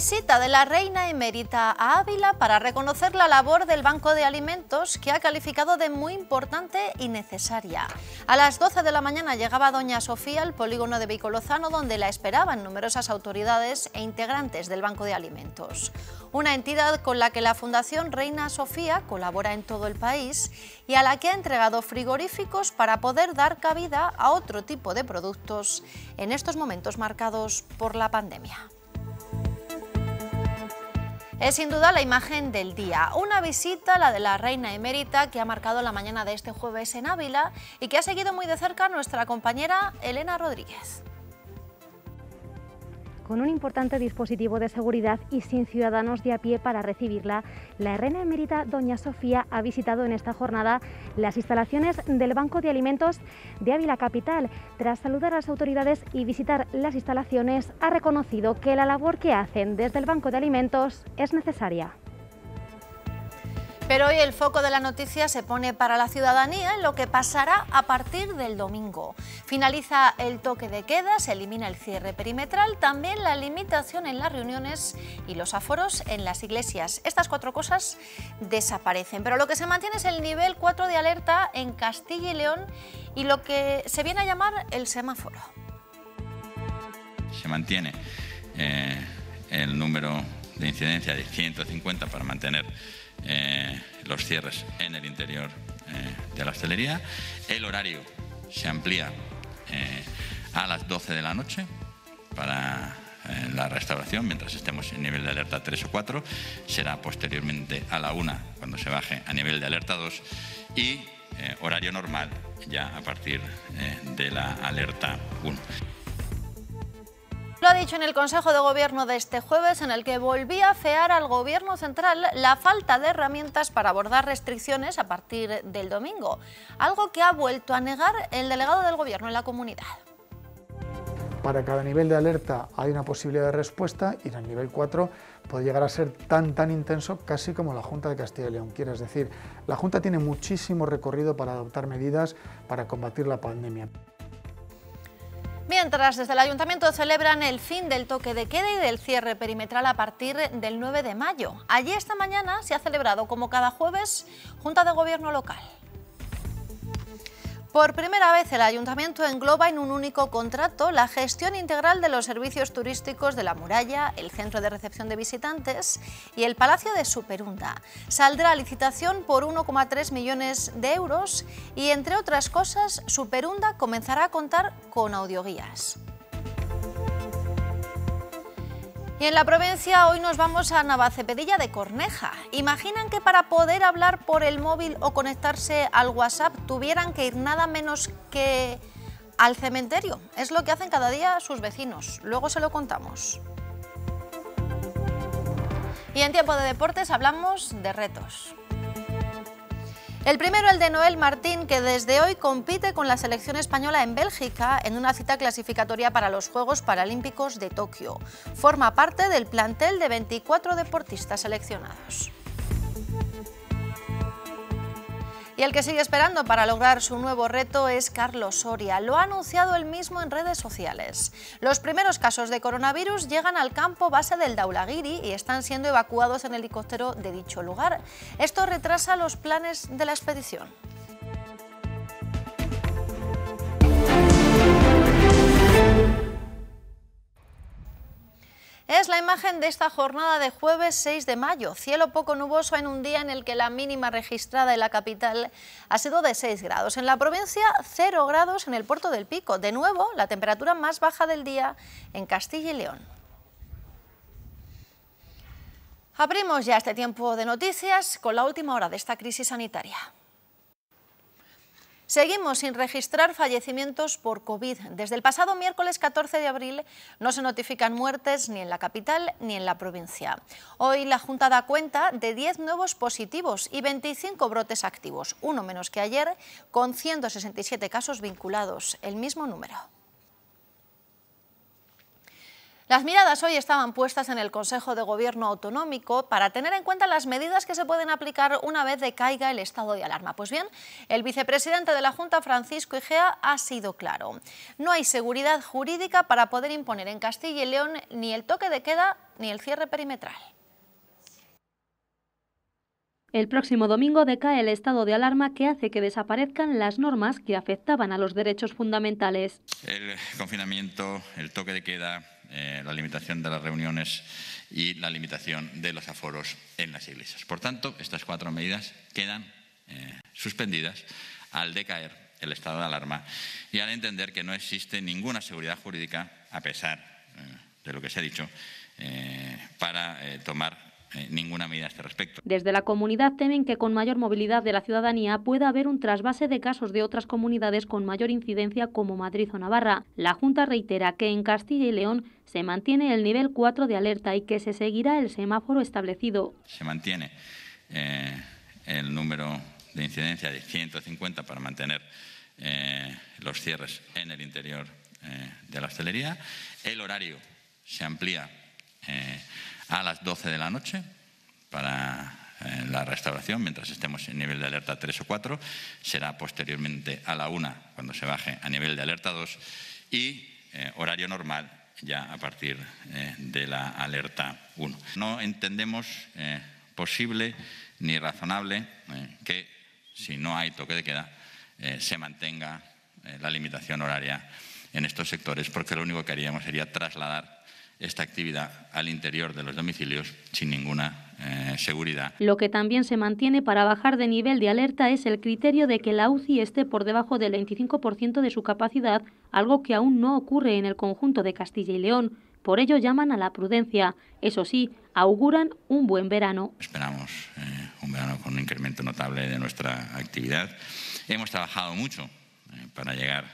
visita de la reina emérita a Ávila para reconocer la labor del Banco de Alimentos que ha calificado de muy importante y necesaria. A las 12 de la mañana llegaba doña Sofía al polígono de Vicolozano donde la esperaban numerosas autoridades e integrantes del Banco de Alimentos. Una entidad con la que la Fundación Reina Sofía colabora en todo el país y a la que ha entregado frigoríficos para poder dar cabida a otro tipo de productos en estos momentos marcados por la pandemia. Es sin duda la imagen del día. Una visita, la de la reina emérita, que ha marcado la mañana de este jueves en Ávila y que ha seguido muy de cerca nuestra compañera Elena Rodríguez con un importante dispositivo de seguridad y sin ciudadanos de a pie para recibirla, la reina emérita Doña Sofía ha visitado en esta jornada las instalaciones del Banco de Alimentos de Ávila Capital. Tras saludar a las autoridades y visitar las instalaciones, ha reconocido que la labor que hacen desde el Banco de Alimentos es necesaria. Pero hoy el foco de la noticia se pone para la ciudadanía en lo que pasará a partir del domingo. Finaliza el toque de queda, se elimina el cierre perimetral, también la limitación en las reuniones y los aforos en las iglesias. Estas cuatro cosas desaparecen, pero lo que se mantiene es el nivel 4 de alerta en Castilla y León y lo que se viene a llamar el semáforo. Se mantiene eh, el número de incidencia de 150 para mantener eh, los cierres en el interior eh, de la hostelería. El horario se amplía eh, a las 12 de la noche para la restauración, mientras estemos en nivel de alerta 3 o 4, será posteriormente a la 1 cuando se baje a nivel de alerta 2 y horario normal ya a partir de la alerta 1. Lo ha dicho en el Consejo de Gobierno de este jueves, en el que volvía a fear al Gobierno central la falta de herramientas para abordar restricciones a partir del domingo, algo que ha vuelto a negar el delegado del Gobierno en la comunidad. Para cada nivel de alerta hay una posibilidad de respuesta y en el nivel 4 puede llegar a ser tan tan intenso casi como la Junta de Castilla y León. Quiere decir, la Junta tiene muchísimo recorrido para adoptar medidas para combatir la pandemia. Mientras desde el ayuntamiento celebran el fin del toque de queda y del cierre perimetral a partir del 9 de mayo. Allí esta mañana se ha celebrado, como cada jueves, Junta de Gobierno local. Por primera vez el ayuntamiento engloba en un único contrato la gestión integral de los servicios turísticos de la muralla, el centro de recepción de visitantes y el Palacio de Superunda. Saldrá a licitación por 1,3 millones de euros y entre otras cosas Superunda comenzará a contar con audioguías. Y en la provincia hoy nos vamos a Navacepedilla de Corneja. Imaginan que para poder hablar por el móvil o conectarse al WhatsApp tuvieran que ir nada menos que al cementerio. Es lo que hacen cada día sus vecinos. Luego se lo contamos. Y en tiempo de deportes hablamos de retos. El primero, el de Noel Martín, que desde hoy compite con la selección española en Bélgica en una cita clasificatoria para los Juegos Paralímpicos de Tokio. Forma parte del plantel de 24 deportistas seleccionados. Y el que sigue esperando para lograr su nuevo reto es Carlos Soria. Lo ha anunciado él mismo en redes sociales. Los primeros casos de coronavirus llegan al campo base del Daulagiri y están siendo evacuados en helicóptero de dicho lugar. Esto retrasa los planes de la expedición. Es la imagen de esta jornada de jueves 6 de mayo. Cielo poco nuboso en un día en el que la mínima registrada en la capital ha sido de 6 grados. En la provincia, 0 grados en el puerto del Pico. De nuevo, la temperatura más baja del día en Castilla y León. Abrimos ya este tiempo de noticias con la última hora de esta crisis sanitaria. Seguimos sin registrar fallecimientos por COVID. Desde el pasado miércoles 14 de abril no se notifican muertes ni en la capital ni en la provincia. Hoy la Junta da cuenta de 10 nuevos positivos y 25 brotes activos, uno menos que ayer, con 167 casos vinculados, el mismo número. Las miradas hoy estaban puestas en el Consejo de Gobierno Autonómico para tener en cuenta las medidas que se pueden aplicar una vez decaiga el estado de alarma. Pues bien, el vicepresidente de la Junta, Francisco Igea, ha sido claro. No hay seguridad jurídica para poder imponer en Castilla y León ni el toque de queda ni el cierre perimetral. El próximo domingo decae el estado de alarma que hace que desaparezcan las normas que afectaban a los derechos fundamentales. El confinamiento, el toque de queda, eh, la limitación de las reuniones y la limitación de los aforos en las iglesias. Por tanto, estas cuatro medidas quedan eh, suspendidas al decaer el estado de alarma y al entender que no existe ninguna seguridad jurídica, a pesar eh, de lo que se ha dicho, para tomar eh, ninguna medida a este respecto. Desde la comunidad temen que con mayor movilidad de la ciudadanía pueda haber un trasvase de casos de otras comunidades con mayor incidencia como Madrid o Navarra. La Junta reitera que en Castilla y León se mantiene el nivel 4 de alerta y que se seguirá el semáforo establecido. Se mantiene eh, el número de incidencia de 150 para mantener eh, los cierres en el interior de la hostelería. El horario se amplía a las 12 de la noche para eh, la restauración, mientras estemos en nivel de alerta 3 o 4, será posteriormente a la 1 cuando se baje a nivel de alerta 2 y eh, horario normal ya a partir eh, de la alerta 1. No entendemos posible ni razonable que si no hay toque de queda se mantenga la limitación horaria en estos sectores porque lo único que haríamos sería trasladar esta actividad al interior de los domicilios sin ninguna eh, seguridad. Lo que también se mantiene para bajar de nivel de alerta es el criterio de que la UCI esté por debajo del 25% de su capacidad, algo que aún no ocurre en el conjunto de Castilla y León. Por ello llaman a la prudencia. Eso sí, auguran un buen verano. Esperamos eh, un verano con un incremento notable de nuestra actividad. Hemos trabajado mucho eh, para llegar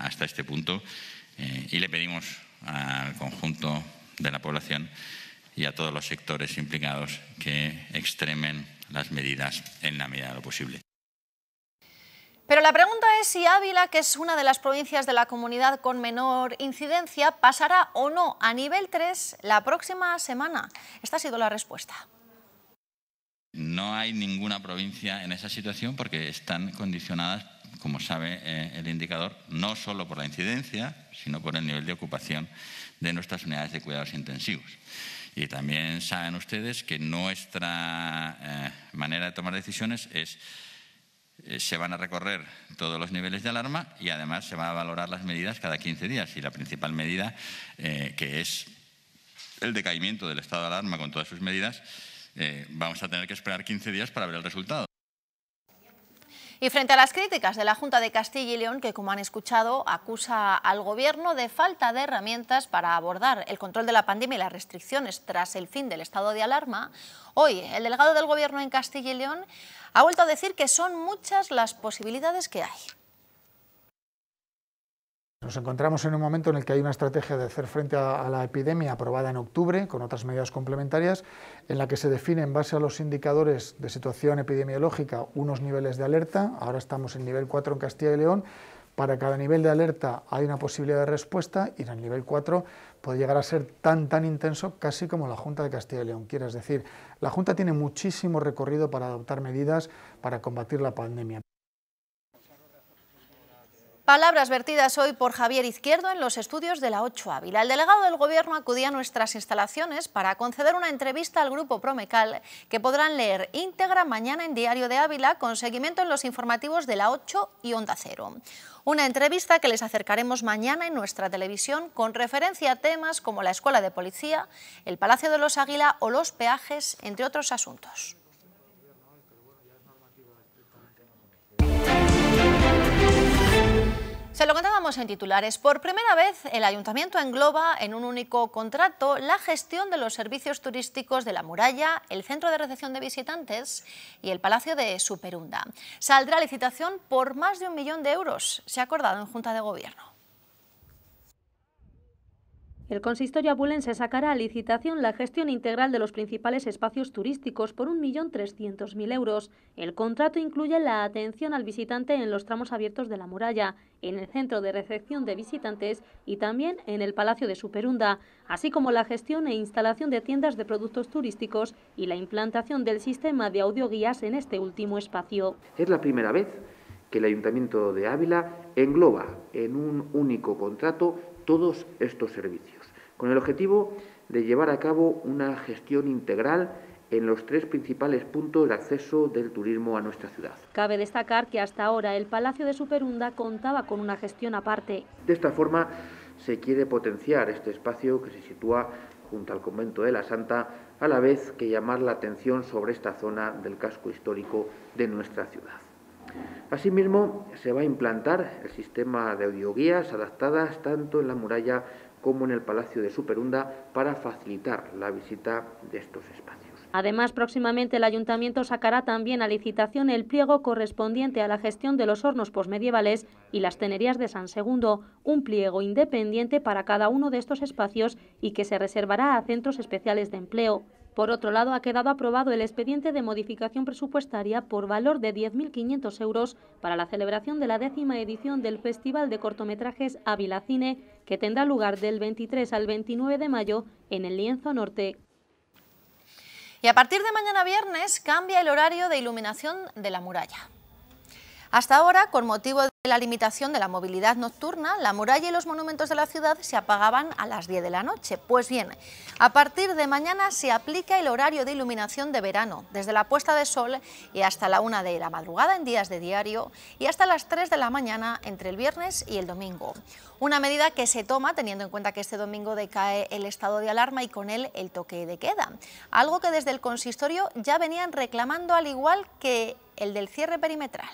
hasta este punto y le pedimos al conjunto de la población y a todos los sectores implicados que extremen las medidas en la medida de lo posible. Pero la pregunta es si Ávila, que es una de las provincias de la comunidad con menor incidencia, pasará o no a nivel 3 la próxima semana. Esta ha sido la respuesta. No hay ninguna provincia en esa situación porque están condicionadas como sabe eh, el indicador, no solo por la incidencia, sino por el nivel de ocupación de nuestras unidades de cuidados intensivos. Y también saben ustedes que nuestra eh, manera de tomar decisiones es eh, se van a recorrer todos los niveles de alarma y además se van a valorar las medidas cada 15 días. Y la principal medida, que es el decaimiento del estado de alarma con todas sus medidas, vamos a tener que esperar 15 días para ver el resultado. Y frente a las críticas de la Junta de Castilla y León, que como han escuchado acusa al Gobierno de falta de herramientas para abordar el control de la pandemia y las restricciones tras el fin del estado de alarma, hoy el delegado del Gobierno en Castilla y León ha vuelto a decir que son muchas las posibilidades que hay. Nos encontramos en un momento en el que hay una estrategia de hacer frente a, la epidemia aprobada en octubre, con otras medidas complementarias, en la que se define en base a los indicadores de situación epidemiológica unos niveles de alerta. Ahora estamos en nivel 4 en Castilla y León. Para cada nivel de alerta hay una posibilidad de respuesta y en el nivel 4 puede llegar a ser tan, tan intenso casi como la Junta de Castilla y León. Quiere decir, la Junta tiene muchísimo recorrido para adoptar medidas para combatir la pandemia. Palabras vertidas hoy por Javier Izquierdo en los estudios de la 8 Ávila. El delegado del Gobierno acudía a nuestras instalaciones para conceder una entrevista al Grupo Promecal que podrán leer íntegra mañana en Diario de Ávila con seguimiento en los informativos de la 8 y Onda Cero. Una entrevista que les acercaremos mañana en nuestra televisión con referencia a temas como la Escuela de Policía, el Palacio de los Águila o los peajes, entre otros asuntos. Se lo contábamos en titulares. Por primera vez, el ayuntamiento engloba en un único contrato la gestión de los servicios turísticos de la muralla, el centro de recepción de visitantes y el palacio de Superunda. Saldrá licitación por más de un millón de euros, se ha acordado en Junta de Gobierno. El consistorio abulense sacará a licitación la gestión integral de los principales espacios turísticos por 1.300.000 euros. El contrato incluye la atención al visitante en los tramos abiertos de la muralla, en el centro de recepción de visitantes y también en el Palacio de Superunda, así como la gestión e instalación de tiendas de productos turísticos y la implantación del sistema de audioguías en este último espacio. Es la primera vez que el Ayuntamiento de Ávila engloba en un único contrato todos estos servicios con el objetivo de llevar a cabo una gestión integral en los tres principales puntos de acceso del turismo a nuestra ciudad. Cabe destacar que hasta ahora el Palacio de Superunda contaba con una gestión aparte. De esta forma se quiere potenciar este espacio que se sitúa junto al convento de la Santa, a la vez que llamar la atención sobre esta zona del casco histórico de nuestra ciudad. Asimismo, se va a implantar el sistema de audioguías adaptadas tanto en la muralla como en el Palacio de Superunda para facilitar la visita de estos espacios. Además, próximamente el Ayuntamiento sacará también a licitación el pliego correspondiente a la gestión de los hornos posmedievales y las tenerías de San Segundo, un pliego independiente para cada uno de estos espacios y que se reservará a centros especiales de empleo. Por otro lado, ha quedado aprobado el expediente de modificación presupuestaria por valor de 10.500 euros para la celebración de la décima edición del Festival de Cortometrajes Ávila Cine, que tendrá lugar del 23 al 29 de mayo en el Lienzo Norte. Y a partir de mañana viernes cambia el horario de iluminación de la muralla. Hasta ahora, con motivo de la limitación de la movilidad nocturna, la muralla y los monumentos de la ciudad se apagaban a las 10 de la noche. Pues bien, a partir de mañana se aplica el horario de iluminación de verano, desde la puesta de sol y hasta la 1 de la madrugada en días de diario y hasta las 3 de la mañana entre el viernes y el domingo. Una medida que se toma teniendo en cuenta que este domingo decae el estado de alarma y con él el toque de queda, algo que desde el consistorio ya venían reclamando al igual que el del cierre perimetral.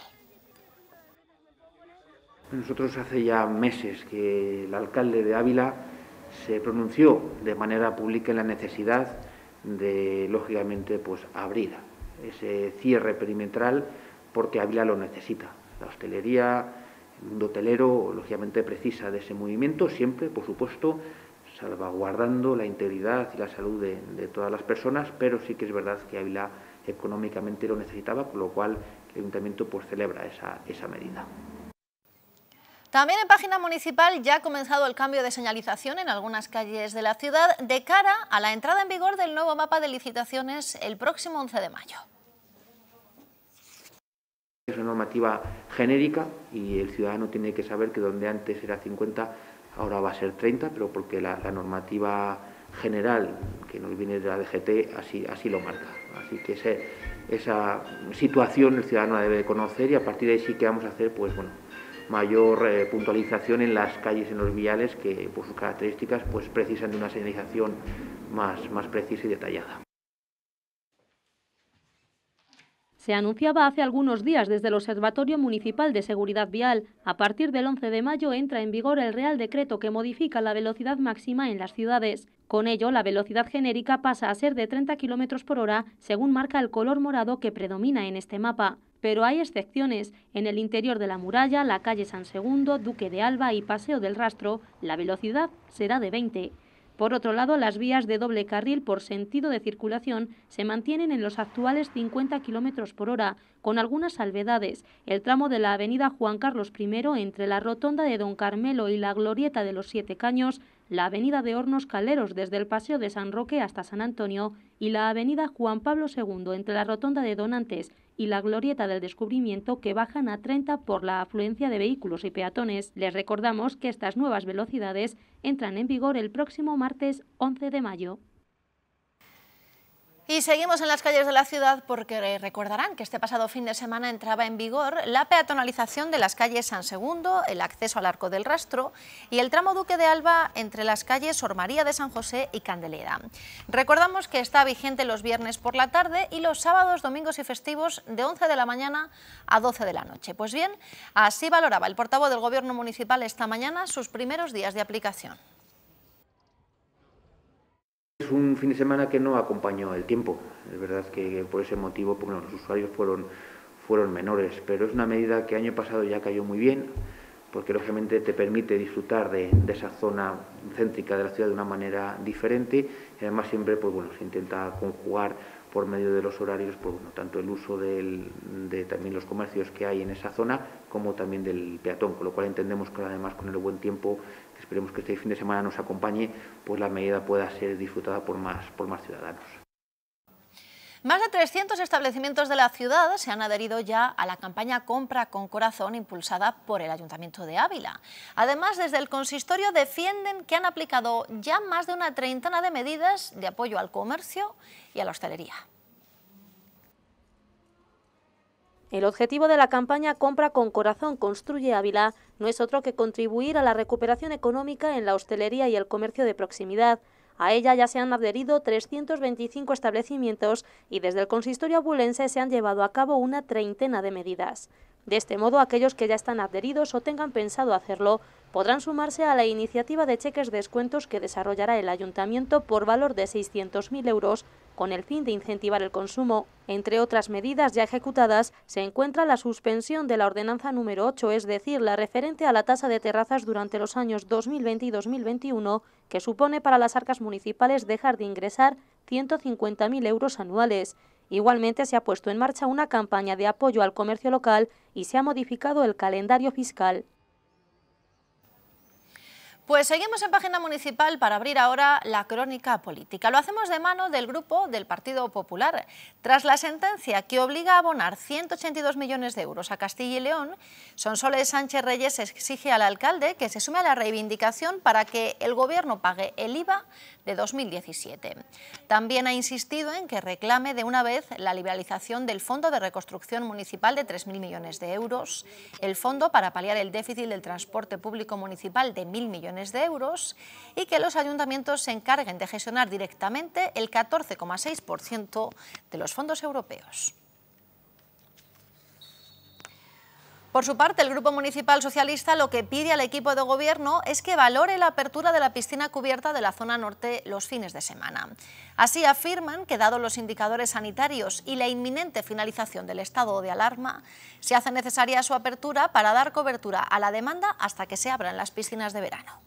Nosotros hace ya meses que el alcalde de Ávila se pronunció de manera pública en la necesidad de, lógicamente, pues abrir ese cierre perimetral porque Ávila lo necesita. La hostelería, el mundo hotelero, lógicamente precisa de ese movimiento, siempre, por supuesto, salvaguardando la integridad y la salud de, todas las personas, pero sí que es verdad que Ávila económicamente lo necesitaba, con lo cual el ayuntamiento pues, celebra esa medida. También en página municipal ya ha comenzado el cambio de señalización en algunas calles de la ciudad de cara a la entrada en vigor del nuevo mapa de licitaciones el próximo 11 de mayo. Es una normativa genérica y el ciudadano tiene que saber que donde antes era 50 ahora va a ser 30, pero porque la, normativa general que nos viene de la DGT así, así lo marca. Así que esa situación el ciudadano la debe conocer y a partir de ahí sí que vamos a hacer pues bueno mayor eh, puntualización en las calles, y en los viales, que por sus características pues, precisan de una señalización más, más precisa y detallada. Se anunciaba hace algunos días desde el Observatorio Municipal de Seguridad Vial. A partir del 11 de mayo entra en vigor el Real Decreto que modifica la velocidad máxima en las ciudades. Con ello, la velocidad genérica pasa a ser de 30 km por hora, según marca el color morado que predomina en este mapa pero hay excepciones. En el interior de la muralla, la calle San Segundo, Duque de Alba y Paseo del Rastro, la velocidad será de 20. Por otro lado, las vías de doble carril por sentido de circulación se mantienen en los actuales 50 km por hora, con algunas salvedades. El tramo de la avenida Juan Carlos I entre la rotonda de Don Carmelo y la glorieta de los Siete Caños la avenida de Hornos Caleros desde el Paseo de San Roque hasta San Antonio y la avenida Juan Pablo II entre la Rotonda de Donantes y la Glorieta del Descubrimiento que bajan a 30 por la afluencia de vehículos y peatones. Les recordamos que estas nuevas velocidades entran en vigor el próximo martes 11 de mayo. Y seguimos en las calles de la ciudad porque eh, recordarán que este pasado fin de semana entraba en vigor la peatonalización de las calles San Segundo, el acceso al Arco del Rastro y el tramo Duque de Alba entre las calles Sor María de San José y Candelera. Recordamos que está vigente los viernes por la tarde y los sábados, domingos y festivos de 11 de la mañana a 12 de la noche. Pues bien, así valoraba el portavoz del Gobierno Municipal esta mañana sus primeros días de aplicación. Es un fin de semana que no acompañó el tiempo. Es verdad que por ese motivo los usuarios fueron, menores, pero es una medida que año pasado ya cayó muy bien, porque lógicamente te permite disfrutar de, esa zona céntrica de la ciudad de una manera diferente y además siempre pues, bueno, se intenta conjugar por medio de los horarios, pues tanto el uso de también los comercios que hay en esa zona como también del peatón, con lo cual entendemos que además con el buen tiempo Esperemos que este fin de semana nos acompañe, pues la medida pueda ser disfrutada por más, ciudadanos. Más de 300 establecimientos de la ciudad se han adherido ya a la campaña Compra con Corazón impulsada por el Ayuntamiento de Ávila. Además, desde el consistorio defienden que han aplicado ya más de una treintena de medidas de apoyo al comercio y a la hostelería. El objetivo de la campaña Compra con Corazón Construye Ávila no es otro que contribuir a la recuperación económica en la hostelería y el comercio de proximidad. A ella ya se han adherido 325 establecimientos y desde el consistorio abulense se han llevado a cabo una treintena de medidas. De este modo, aquellos que ya están adheridos o tengan pensado hacerlo podrán sumarse a la iniciativa de cheques descuentos que desarrollará el ayuntamiento por valor de 600.000 euros con el fin de incentivar el consumo. Entre otras medidas ya ejecutadas se encuentra la suspensión de la ordenanza número 8, es decir, la referente a la tasa de terrazas durante los años 2020 y 2021, que supone para las arcas municipales dejar de ingresar 150.000 euros anuales. Igualmente se ha puesto en marcha una campaña de apoyo al comercio local y se ha modificado el calendario fiscal. Pues seguimos en página municipal para abrir ahora la crónica política. Lo hacemos de mano del grupo del Partido Popular. Tras la sentencia que obliga a abonar 182 millones de euros a Castilla y León, Sonsoles Sánchez Reyes exige al alcalde que se sume a la reivindicación para que el gobierno pague el IVA de 2017. También ha insistido en que reclame de una vez la liberalización del Fondo de Reconstrucción Municipal de 3.000 millones de euros, el Fondo para paliar el déficit del transporte público municipal de 1.000 millones de euros y que los ayuntamientos se encarguen de gestionar directamente el 14,6% de los fondos europeos. Por su parte, el Grupo Municipal Socialista lo que pide al equipo de gobierno es que valore la apertura de la piscina cubierta de la zona norte los fines de semana. Así afirman que, dados los indicadores sanitarios y la inminente finalización del estado de alarma, se hace necesaria su apertura para dar cobertura a la demanda hasta que se abran las piscinas de verano.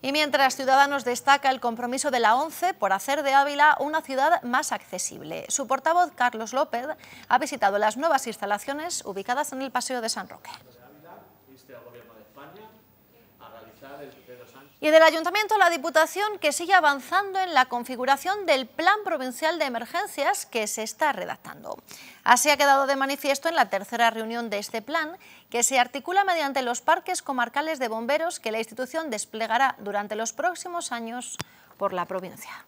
Y mientras Ciudadanos destaca el compromiso de la ONCE por hacer de Ávila una ciudad más accesible, su portavoz Carlos López ha visitado las nuevas instalaciones ubicadas en el Paseo de San Roque. Y del Ayuntamiento a la Diputación que sigue avanzando en la configuración del Plan Provincial de Emergencias que se está redactando. Así ha quedado de manifiesto en la tercera reunión de este plan, que se articula mediante los parques comarcales de bomberos que la institución desplegará durante los próximos años por la provincia.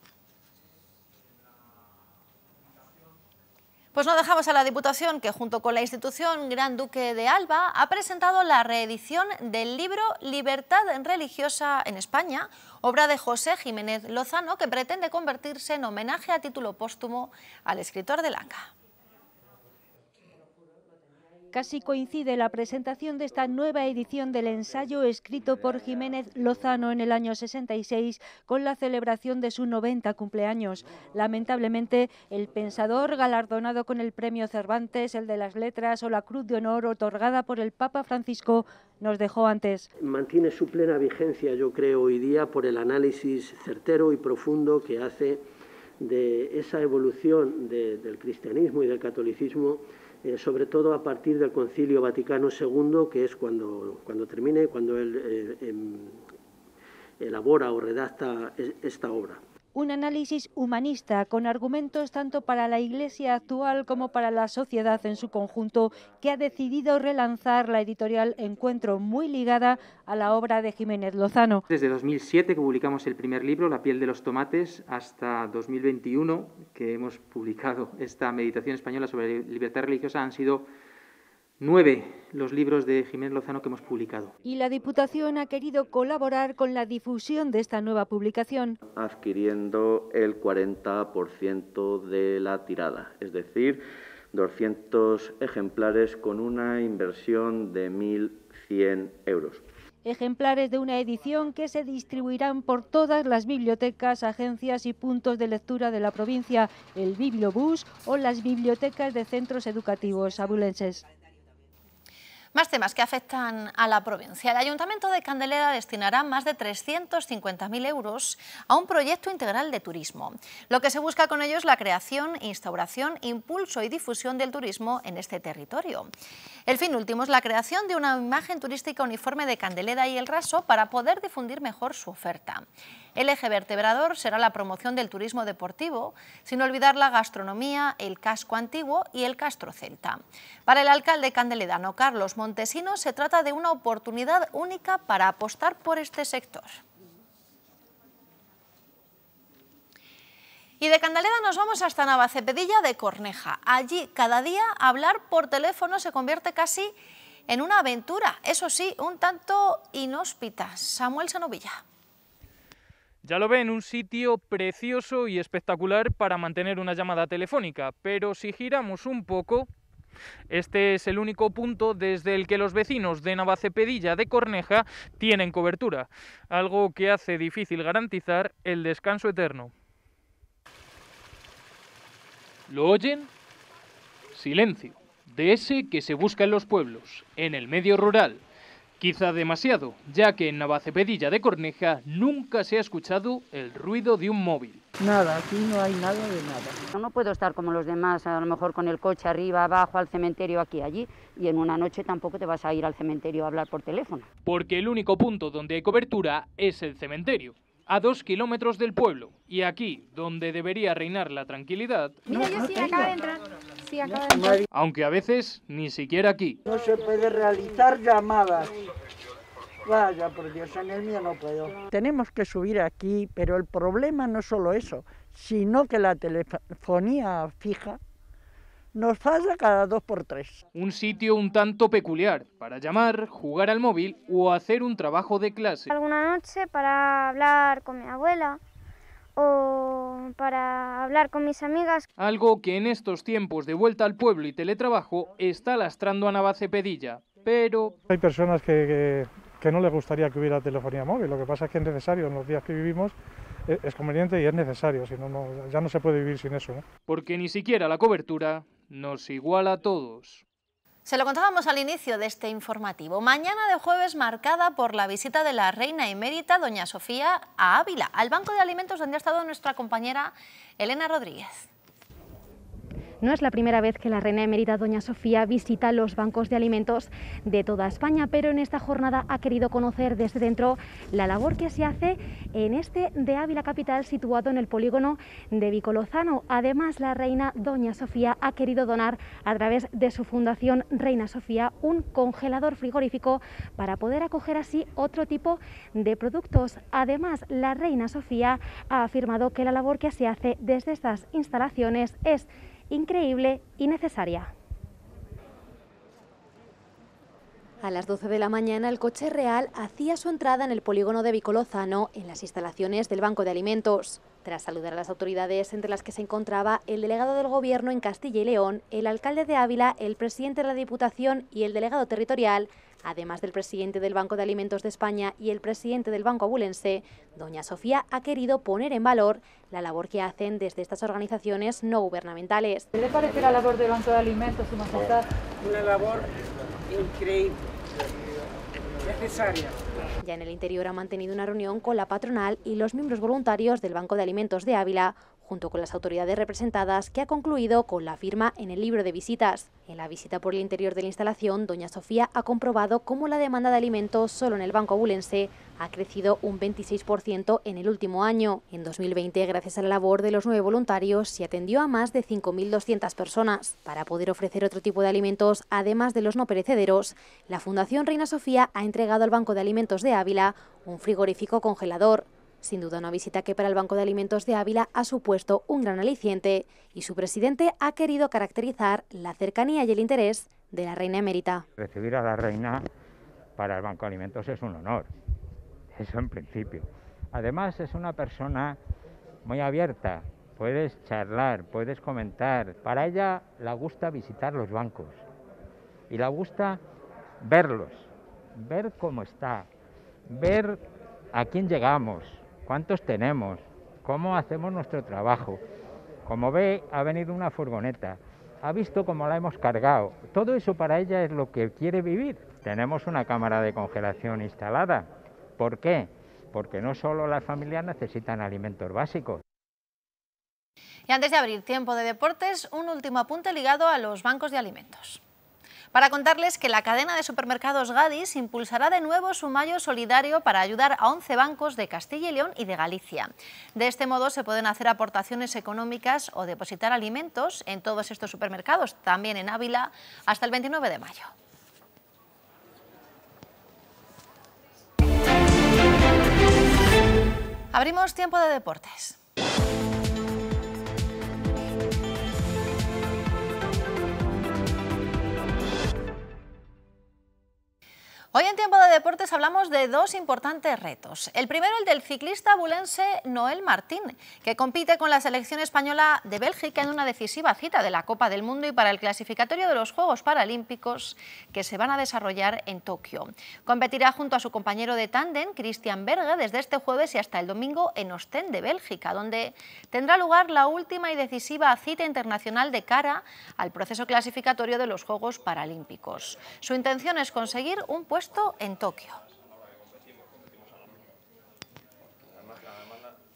Pues no dejamos a la Diputación, que junto con la institución Gran Duque de Alba ha presentado la reedición del libro Libertad Religiosa en España, obra de José Jiménez Lozano, que pretende convertirse en homenaje a título póstumo al escritor de ACA. Casi coincide la presentación de esta nueva edición del ensayo escrito por Jiménez Lozano en el año 66 con la celebración de su 90 cumpleaños. Lamentablemente, el pensador galardonado con el premio Cervantes, el de las letras o la Cruz de Honor otorgada por el Papa Francisco nos dejó antes. Mantiene su plena vigencia, yo creo, hoy día por el análisis certero y profundo que hace de esa evolución del cristianismo y del catolicismo eh, sobre todo a partir del Concilio Vaticano II, que es cuando, termine, cuando él eh, em, elabora o redacta esta obra un análisis humanista con argumentos tanto para la Iglesia actual como para la sociedad en su conjunto, que ha decidido relanzar la editorial Encuentro, muy ligada a la obra de Jiménez Lozano. Desde 2007 que publicamos el primer libro, La piel de los tomates, hasta 2021 que hemos publicado esta meditación española sobre libertad religiosa, han sido nueve los libros de Jiménez Lozano que hemos publicado. Y la Diputación ha querido colaborar con la difusión de esta nueva publicación. Adquiriendo el 40% de la tirada, es decir, 200 ejemplares con una inversión de 1.100 euros. Ejemplares de una edición que se distribuirán por todas las bibliotecas, agencias y puntos de lectura de la provincia, el Bibliobús o las bibliotecas de centros educativos abulenses. Más temas que afectan a la provincia. El Ayuntamiento de Candelera destinará más de 350.000 euros a un proyecto integral de turismo. Lo que se busca con ello es la creación, instauración, impulso y difusión del turismo en este territorio. El fin último es la creación de una imagen turística uniforme de Candeleda y el Raso para poder difundir mejor su oferta. El eje vertebrador será la promoción del turismo deportivo, sin olvidar la gastronomía, el casco antiguo y el castro celta. Para el alcalde candeledano Carlos montesinos se trata de una oportunidad única para apostar por este sector. Y de Candelera nos vamos hasta Navacepedilla de Corneja. Allí cada día hablar por teléfono se convierte casi en una aventura, eso sí, un tanto inhóspita. Samuel Sanovilla. Ya lo ven, un sitio precioso y espectacular para mantener una llamada telefónica, pero si giramos un poco, este es el único punto desde el que los vecinos de Navacepedilla de Corneja tienen cobertura, algo que hace difícil garantizar el descanso eterno. ¿Lo oyen? Silencio, de ese que se busca en los pueblos, en el medio rural. Quizá demasiado, ya que en Navacepedilla de Corneja nunca se ha escuchado el ruido de un móvil. Nada, aquí no hay nada de nada. No puedo estar como los demás, a lo mejor con el coche arriba, abajo, al cementerio, aquí, allí, y en una noche tampoco te vas a ir al cementerio a hablar por teléfono. Porque el único punto donde hay cobertura es el cementerio a dos kilómetros del pueblo. Y aquí, donde debería reinar la tranquilidad... Mira, Sí, acaba de Aunque a veces ni siquiera aquí. No se puede realizar llamadas. Vaya, por Dios, en el mío no puedo. Tenemos que subir aquí, pero el problema no es solo eso, sino que la telefonía fija nos pasa cada dos por tres. Un sitio un tanto peculiar para llamar, jugar al móvil o hacer un trabajo de clase. Alguna noche para hablar con mi abuela o para hablar con mis amigas. Algo que en estos tiempos de vuelta al pueblo y teletrabajo está lastrando a Navacepedilla, pero... Hay personas que, no les gustaría que hubiera telefonía móvil, lo que pasa es que es necesario en los días que vivimos e-, es conveniente y es necesario, si no, ya no se puede vivir sin eso. Porque ni siquiera la cobertura nos iguala a todos. Se lo contábamos al inicio de este informativo. Mañana de jueves marcada por la visita de la reina emérita, doña Sofía, a Ávila, al Banco de Alimentos donde ha estado nuestra compañera Elena Rodríguez. No es la primera vez que la reina emérita Doña Sofía visita los bancos de alimentos de toda España, pero en esta jornada ha querido conocer desde dentro la labor que se hace en este de Ávila Capital situado en el polígono de Vicolozano. Además, la reina Doña Sofía ha querido donar a través de su fundación Reina Sofía un congelador frigorífico para poder acoger así otro tipo de productos. Además, la reina Sofía ha afirmado que la labor que se hace desde estas instalaciones es increíble y necesaria. A las 12 de la mañana el coche real hacía su entrada en el polígono de Vicolozano, en las instalaciones del Banco de Alimentos. Tras saludar a las autoridades, entre las que se encontraba el delegado del Gobierno en Castilla y León, el alcalde de Ávila, el presidente de la Diputación y el delegado territorial, Además del presidente del Banco de Alimentos de España y el presidente del Banco Abulense, doña Sofía ha querido poner en valor la labor que hacen desde estas organizaciones no gubernamentales. ¿Qué le parece la labor del Banco de Alimentos, su majestad? Una labor increíble, necesaria. Ya en el interior ha mantenido una reunión con la patronal y los miembros voluntarios del Banco de Alimentos de Ávila junto con las autoridades representadas, que ha concluido con la firma en el libro de visitas. En la visita por el interior de la instalación, doña Sofía ha comprobado cómo la demanda de alimentos solo en el Banco Abulense ha crecido un 26% en el último año. En 2020, gracias a la labor de los nueve voluntarios, se atendió a más de 5.200 personas. Para poder ofrecer otro tipo de alimentos, además de los no perecederos, la Fundación Reina Sofía ha entregado al Banco de Alimentos de Ávila un frigorífico congelador. Sin duda una visita que para el Banco de Alimentos de Ávila ha supuesto un gran aliciente y su presidente ha querido caracterizar la cercanía y el interés de la reina emérita. Recibir a la reina para el Banco de Alimentos es un honor, eso en principio. Además es una persona muy abierta, puedes charlar, puedes comentar. Para ella la gusta visitar los bancos y la gusta verlos, ver cómo está, ver a quién llegamos, cuántos tenemos, cómo hacemos nuestro trabajo. Como ve, ha venido una furgoneta, ha visto cómo la hemos cargado. Todo eso para ella es lo que quiere vivir. Tenemos una cámara de congelación instalada. ¿Por qué? Porque no solo las familias necesitan alimentos básicos. Y antes de abrir tiempo de deportes, un último apunte ligado a los bancos de alimentos para contarles que la cadena de supermercados Gadis impulsará de nuevo su mayo solidario para ayudar a 11 bancos de Castilla y León y de Galicia. De este modo se pueden hacer aportaciones económicas o depositar alimentos en todos estos supermercados, también en Ávila, hasta el 29 de mayo. Abrimos tiempo de deportes. Hoy en Tiempo de Deportes hablamos de dos importantes retos. El primero, el del ciclista bulense Noel Martín, que compite con la selección española de Bélgica en una decisiva cita de la Copa del Mundo y para el clasificatorio de los Juegos Paralímpicos que se van a desarrollar en Tokio. Competirá junto a su compañero de tándem, Christian Berger, desde este jueves y hasta el domingo en Ostend de Bélgica, donde tendrá lugar la última y decisiva cita internacional de cara al proceso clasificatorio de los Juegos Paralímpicos. Su intención es conseguir un puesto en Tokio.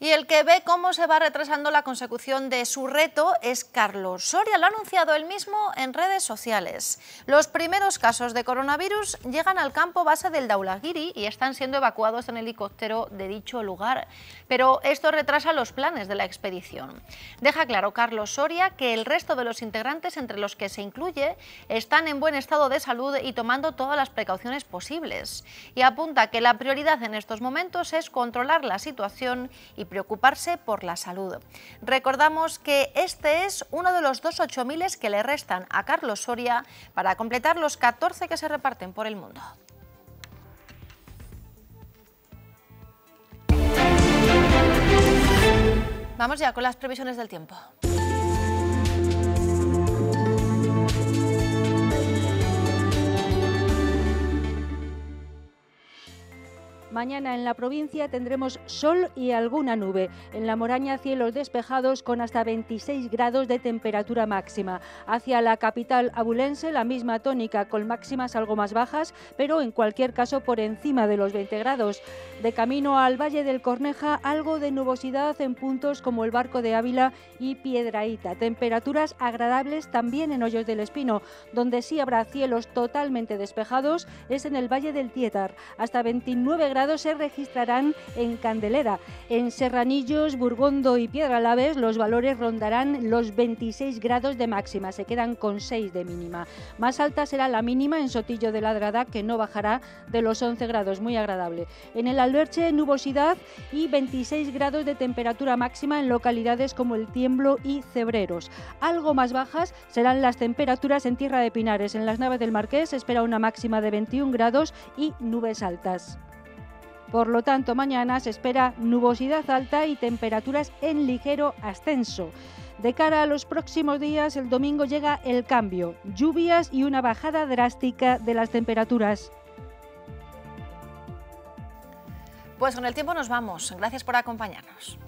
Y el que ve cómo se va retrasando la consecución de su reto es Carlos Soria. Lo ha anunciado él mismo en redes sociales. Los primeros casos de coronavirus llegan al campo base del Daulagiri y están siendo evacuados en helicóptero de dicho lugar. Pero esto retrasa los planes de la expedición. Deja claro Carlos Soria que el resto de los integrantes, entre los que se incluye, están en buen estado de salud y tomando todas las precauciones posibles. Y apunta que la prioridad en estos momentos es controlar la situación y preocuparse por la salud. Recordamos que este es uno de los dos 8.000 que le restan a Carlos Soria para completar los 14 que se reparten por el mundo. Vamos ya con las previsiones del tiempo. Mañana en la provincia tendremos sol y alguna nube. En la Moraña cielos despejados con hasta 26 grados de temperatura máxima. Hacia la capital abulense la misma tónica con máximas algo más bajas, pero en cualquier caso por encima de los 20 grados. De camino al Valle del Corneja algo de nubosidad en puntos como el Barco de Ávila y Piedraíta. Temperaturas agradables también en Hoyos del Espino, donde sí habrá cielos totalmente despejados es en el Valle del Tietar, hasta 29 grados se registrarán en Candelera. En Serranillos, Burgondo y Piedra Laves los valores rondarán los 26 grados de máxima, se quedan con 6 de mínima. Más alta será la mínima en Sotillo de Ladrada, que no bajará de los 11 grados, muy agradable. En el Alberche, nubosidad y 26 grados de temperatura máxima en localidades como El Tiemblo y Cebreros. Algo más bajas serán las temperaturas en Tierra de Pinares. En las naves del Marqués espera una máxima de 21 grados y nubes altas. Por lo tanto, mañana se espera nubosidad alta y temperaturas en ligero ascenso. De cara a los próximos días, el domingo llega el cambio, lluvias y una bajada drástica de las temperaturas. Pues con el tiempo nos vamos. Gracias por acompañarnos.